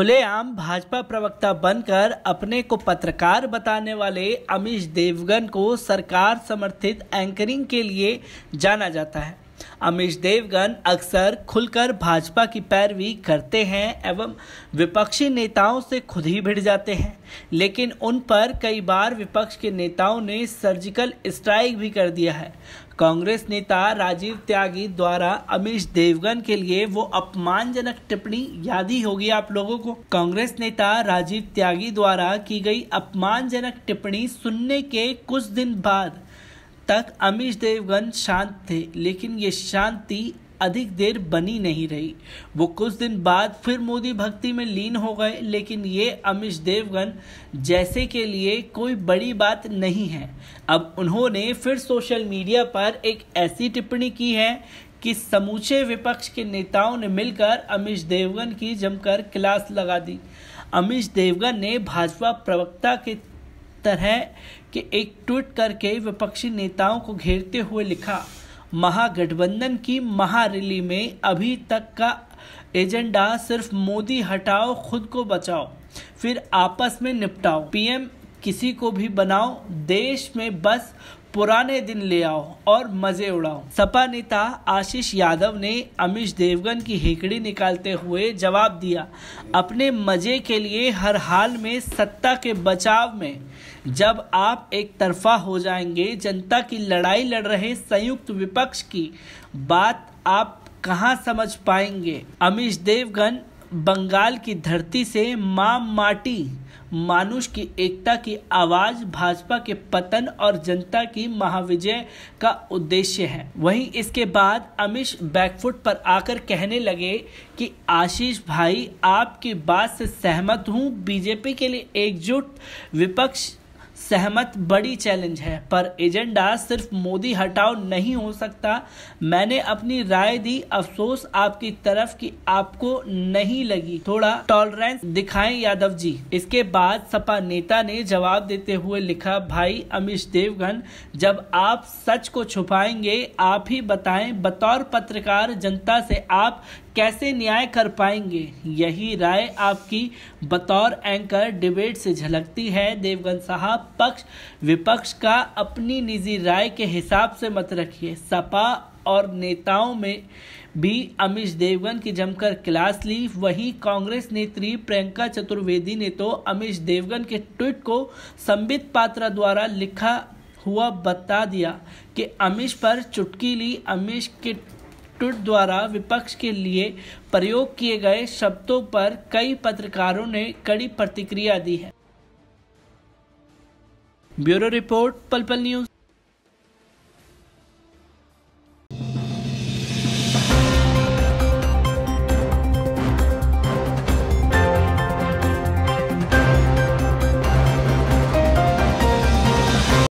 खुलेआम भाजपा प्रवक्ता बनकर अपने को पत्रकार बताने वाले अमीश देवगन को सरकार समर्थित एंकरिंग के लिए जाना जाता है अमित देवगन अक्सर खुलकर भाजपा की पैरवी करते हैं एवं विपक्षी नेताओं से खुद ही भिड़ जाते हैं लेकिन उन पर कई बार विपक्ष के नेताओं ने सर्जिकल स्ट्राइक भी कर दिया है कांग्रेस नेता राजीव त्यागी द्वारा अमित देवगन के लिए वो अपमानजनक टिप्पणी याद ही होगी आप लोगों को कांग्रेस नेता राजीव त्यागी द्वारा की गई अपमानजनक टिप्पणी सुनने के कुछ दिन बाद तक अमीश देवगन शांत थे लेकिन ये शांति अधिक देर बनी नहीं रही वो कुछ दिन बाद फिर मोदी भक्ति में लीन हो गए लेकिन ये अमित देवगन जैसे के लिए कोई बड़ी बात नहीं है अब उन्होंने फिर सोशल मीडिया पर एक ऐसी टिप्पणी की है कि समूचे विपक्ष के नेताओं ने मिलकर अमित देवगन की जमकर क्लास लगा दी अमिश देवगन ने भाजपा प्रवक्ता के तरह के एक ट्वीट करके विपक्षी नेताओं को घेरते हुए लिखा महागठबंधन की महारैली में अभी तक का एजेंडा सिर्फ मोदी हटाओ खुद को बचाओ फिर आपस में निपटाओ पीएम किसी को भी बनाओ देश में बस पुराने दिन ले आओ और मजे उड़ाओ सपा नेता आशीष यादव ने अमित देवगन की हेकड़ी निकालते हुए जवाब दिया अपने मजे के लिए हर हाल में सत्ता के बचाव में जब आप एक तरफा हो जाएंगे जनता की लड़ाई लड़ रहे संयुक्त विपक्ष की बात आप कहाँ समझ पाएंगे अमीश देवगन बंगाल की धरती से माँ माटी मानुष की एकता की आवाज भाजपा के पतन और जनता की महाविजय का उद्देश्य है वहीं इसके बाद अमिश बैकफुट पर आकर कहने लगे कि आशीष भाई आपकी बात से सहमत हूं बीजेपी के लिए एकजुट विपक्ष सहमत बड़ी चैलेंज है पर एजेंडा सिर्फ मोदी हटाओ नहीं हो सकता मैंने अपनी राय दी अफसोस आपकी तरफ की आपको नहीं लगी थोड़ा टॉलरेंस दिखाएं यादव जी इसके बाद सपा नेता ने जवाब देते हुए लिखा भाई अमिश देवगन जब आप सच को छुपाएंगे आप ही बताएं बतौर पत्रकार जनता से आप कैसे न्याय कर पाएंगे यही राय आपकी बतौर एंकर डिबेट से झलकती है देवगन साहब पक्ष विपक्ष का अपनी निजी राय के हिसाब से मत रखिए सपा और नेताओं में भी अमित देवगन की जमकर क्लास ली वहीं कांग्रेस नेत्री प्रियंका चतुर्वेदी ने तो अमित देवगन के ट्वीट को संबित पात्रा द्वारा लिखा हुआ बता दिया कि अमित पर चुटकी ली अमित के ट्वीट द्वारा विपक्ष के लिए प्रयोग किए गए शब्दों पर कई पत्रकारों ने कड़ी प्रतिक्रिया दी है ब्यूरो रिपोर्ट पलपल न्यूज